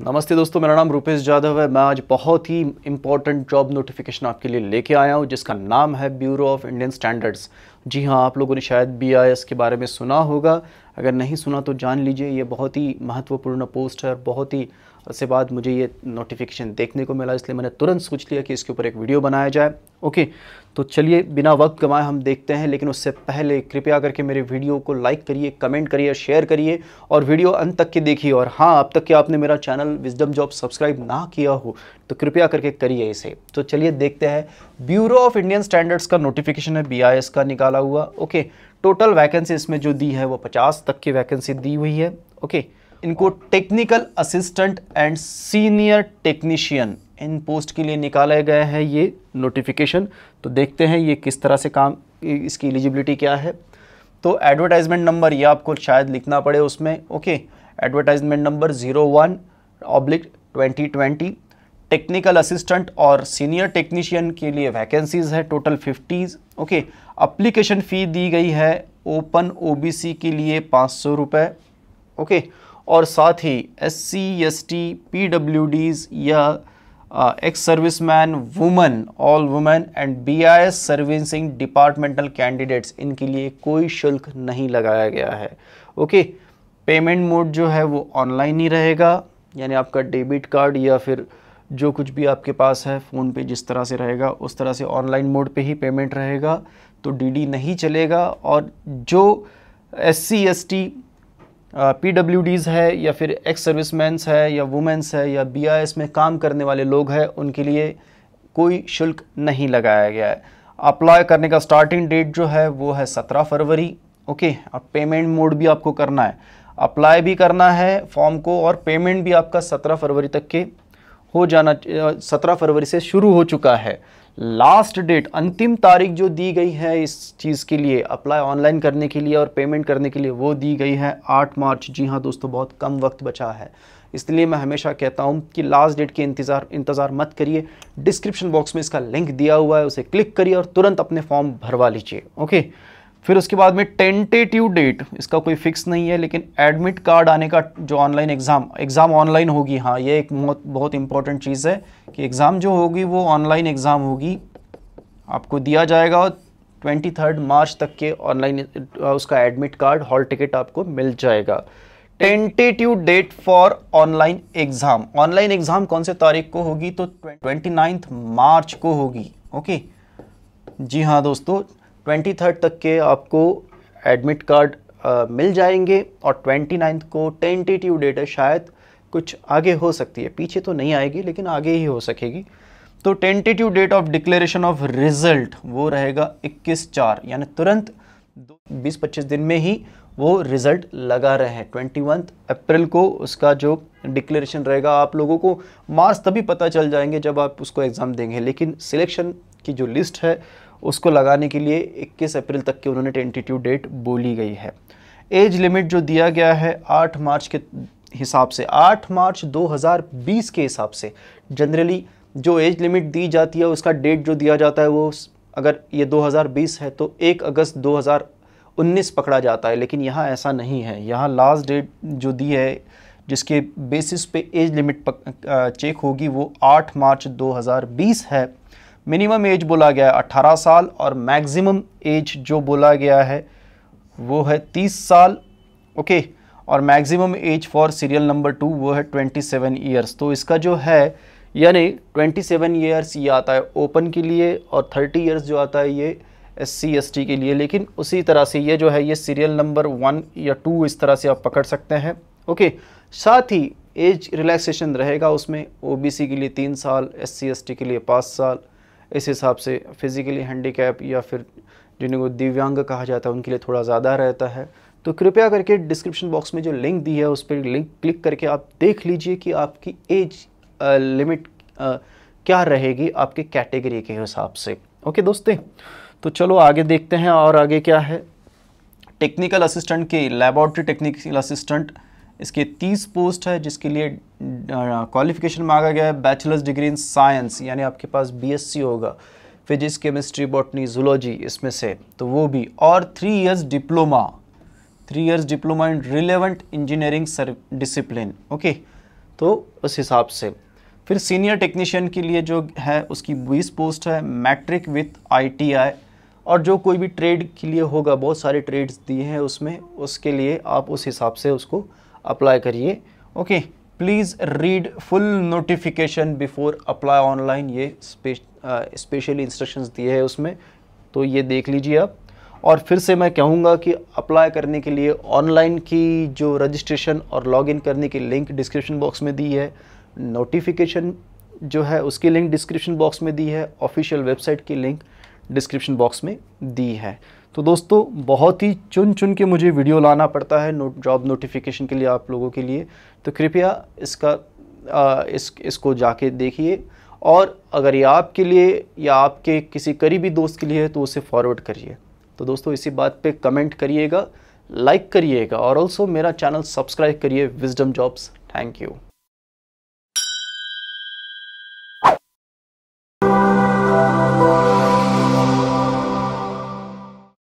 नमस्ते दोस्तों मेरा नाम रूपेश जाधव है मैं आज बहुत ही इंपॉर्टेंट जॉब नोटिफिकेशन आपके लिए लेके आया हूँ जिसका नाम है ब्यूरो ऑफ इंडियन स्टैंडर्ड्स जी हाँ आप लोगों ने शायद बी के बारे में सुना होगा अगर नहीं सुना तो जान लीजिए ये बहुत ही महत्वपूर्ण पोस्ट है और बहुत ही उसके बाद मुझे ये नोटिफिकेशन देखने को मिला इसलिए मैंने तुरंत सोच लिया कि इसके ऊपर एक वीडियो बनाया जाए ओके तो चलिए बिना वक्त गंवाए हम देखते हैं लेकिन उससे पहले कृपया करके मेरे वीडियो को लाइक करिए कमेंट करिए शेयर करिए और वीडियो अंत तक के देखिए और हाँ अब तक कि आपने मेरा चैनल विजडम जॉब सब्सक्राइब ना किया हो तो कृपया करके करिए इसे तो चलिए देखते हैं ब्यूरो ऑफ इंडियन स्टैंडर्ड्स का नोटिफिकेशन है बी का निकाला हुआ ओके टोटल वैकेंसी इसमें जो दी है वो पचास तक की वैकेंसी दी हुई है ओके इनको technical assistant and senior technician इन पोस्ट के लिए निकाला गया है ये नोटिफिकेशन तो देखते हैं ये किस तरह से काम इसकी एलिजिबिलिटी क्या है तो एडवर्टाइजमेंट नंबर ये आपको शायद लिखना पड़े उसमें okay advertisement number zero one oblique twenty twenty technical assistant और सीनियर टेक्नीशियन के लिए वैकेंसीज़ है total fifties okay application fee दी गई है ओपन ओबीसी के लिए पाँच सौ रुपये ओके और साथ ही S C S T P W Ds या ex service man woman all women and B I S servicing departmental candidates इनके लिए कोई शुल्क नहीं लगाया गया है ओके पेमेंट मोड जो है वो ऑनलाइन ही रहेगा यानी आपका डेबिट कार्ड या फिर जो कुछ भी आपके पास है फ़ोन पे जिस तरह से रहेगा उस तरह से ऑनलाइन मोड पे ही पेमेंट रहेगा तो डीडी नहीं चलेगा और जो S C S T P W Ds है या फिर एक्स सर्विस मैंस है या वुमेंस है या बी आई एस में काम करने वाले लोग हैं उनके लिए कोई शुल्क नहीं लगाया गया है अप्लाई करने का स्टार्टिंग डेट जो है वो है सत्रह फरवरी ओके अब पेमेंट मोड भी आपको करना है अप्लाई भी करना है फॉर्म को और पेमेंट भी आपका सत्रह फरवरी तक के हो जाना सत्रह फरवरी से शुरू हो चुका है लास्ट डेट अंतिम तारीख जो दी गई है इस चीज़ के लिए अप्लाई ऑनलाइन करने के लिए और पेमेंट करने के लिए वो दी गई है आठ मार्च जी हाँ दोस्तों बहुत कम वक्त बचा है इसलिए मैं हमेशा कहता हूँ कि लास्ट डेट के इंतज़ार इंतज़ार मत करिए डिस्क्रिप्शन बॉक्स में इसका लिंक दिया हुआ है उसे क्लिक करिए और तुरंत अपने फॉर्म भरवा लीजिए ओके फिर उसके बाद में टेंटेटिव डेट इसका कोई फिक्स नहीं है लेकिन एडमिट कार्ड आने का जो ऑनलाइन एग्ज़ाम एग्ज़ाम ऑनलाइन होगी हाँ ये एक बहुत इंपॉर्टेंट चीज़ है कि एग्ज़ाम जो होगी वो ऑनलाइन एग्ज़ाम होगी आपको दिया जाएगा और ट्वेंटी थर्ड मार्च तक के ऑनलाइन उसका एडमिट कार्ड हॉल टिकट आपको मिल जाएगा tentative date for online exam online exam कौन से तारीख को होगी तो ट्वेंटी मार्च को होगी ओके जी हाँ दोस्तों ट्वेंटी थर्ड तक के आपको एडमिट कार्ड मिल जाएंगे और ट्वेंटी नाइन्थ को टेंटेटिव डेट है शायद कुछ आगे हो सकती है पीछे तो नहीं आएगी लेकिन आगे ही हो सकेगी तो tentative date of declaration of result वो रहेगा 21 चार यानी तुरंत 20-25 दिन में ही वो रिज़ल्ट लगा रहे हैं ट्वेंटी अप्रैल को उसका जो डिक्लेरेशन रहेगा आप लोगों को मार्च तभी पता चल जाएंगे जब आप उसको एग्ज़ाम देंगे लेकिन सिलेक्शन की जो लिस्ट है उसको लगाने के लिए इक्कीस अप्रैल तक की उन्होंने टेंटेटिव डेट बोली गई है एज लिमिट जो दिया गया है आठ मार्च के हिसाब से आठ मार्च 2020 के हिसाब से जनरली जो एज लिमिट दी जाती है उसका डेट जो दिया जाता है वो अगर ये 2020 है तो 1 अगस्त 2019 पकड़ा जाता है लेकिन यहाँ ऐसा नहीं है यहाँ लास्ट डेट जो दी है जिसके बेसिस पे एज लिमिट चेक होगी वो 8 मार्च 2020 है मिनिमम एज बोला गया है अट्ठारह साल और मैक्सिमम एज जो बोला गया है वो है तीस साल ओके और maximum age for serial number two वो है ट्वेंटी सेवन ईयर्स तो इसका जो है यानी ट्वेंटी सेवन ईयर्स ये आता है ओपन के लिए और थर्टी ईयर्स जो आता है ये एस सी एस टी के लिए लेकिन उसी तरह से ये जो है ये सीरियल नंबर वन या टू इस तरह से आप पकड़ सकते हैं ओके साथ ही एज रिलैक्सेशन रहेगा उसमें ओबीसी के लिए तीन साल एस सी एस टी के लिए पाँच साल इस हिसाब से फ़िज़िकली हैंडी या फिर को दिव्यांग कहा जाता है उनके लिए थोड़ा ज़्यादा रहता है तो कृपया करके डिस्क्रिप्शन बॉक्स में जो लिंक दी है उस पर लिंक क्लिक करके आप देख लीजिए कि आपकी एज लिमिट क्या रहेगी आपके कैटेगरी के हिसाब से ओके दोस्तें तो चलो आगे देखते हैं और आगे क्या है टेक्निकल असिस्टेंट के लेबॉरटरी टेक्निकल असिस्टेंट इसके 30 पोस्ट है जिसके लिए क्वालिफिकेशन मांगा गया है बैचलर्स डिग्री इन साइंस यानी आपके पास बीएससी होगा फिजिक्स केमिस्ट्री बॉटनी जूलॉजी इसमें से तो वो भी और three years diploma three years diploma in relevant engineering discipline okay तो उस हिसाब से फिर सीनियर टेक्नीशियन के लिए जो है उसकी बीस पोस्ट है मैट्रिक विथ आई और जो कोई भी ट्रेड के लिए होगा बहुत सारे ट्रेड्स दिए हैं उसमें उसके लिए आप उस हिसाब से उसको अप्लाई करिए okay please read full notification before apply online ये स्पेशली इंस्ट्रक्शंस uh, दिए हैं उसमें तो ये देख लीजिए आप और फिर से मैं कहूँगा कि अप्लाई करने के लिए ऑनलाइन की जो रजिस्ट्रेशन और लॉगिन करने की लिंक डिस्क्रिप्शन बॉक्स में दी है नोटिफिकेशन जो है उसकी लिंक डिस्क्रिप्शन बॉक्स में दी है ऑफिशियल वेबसाइट की लिंक डिस्क्रिप्शन बॉक्स में दी है तो दोस्तों बहुत ही चुन चुन के मुझे वीडियो लाना पड़ता है नो, जॉब नोटिफिकेशन के लिए आप लोगों के लिए तो कृपया इसका आ, इस इसको जाके देखिए और अगर ये आपके लिए या आपके किसी करीबी दोस्त के लिए है तो उसे फॉरवर्ड करिए तो दोस्तों इसी बात पे कमेंट करिएगा लाइक करिएगा और ऑल्सो मेरा चैनल सब्सक्राइब करिए विजडम जॉब्स थैंक यू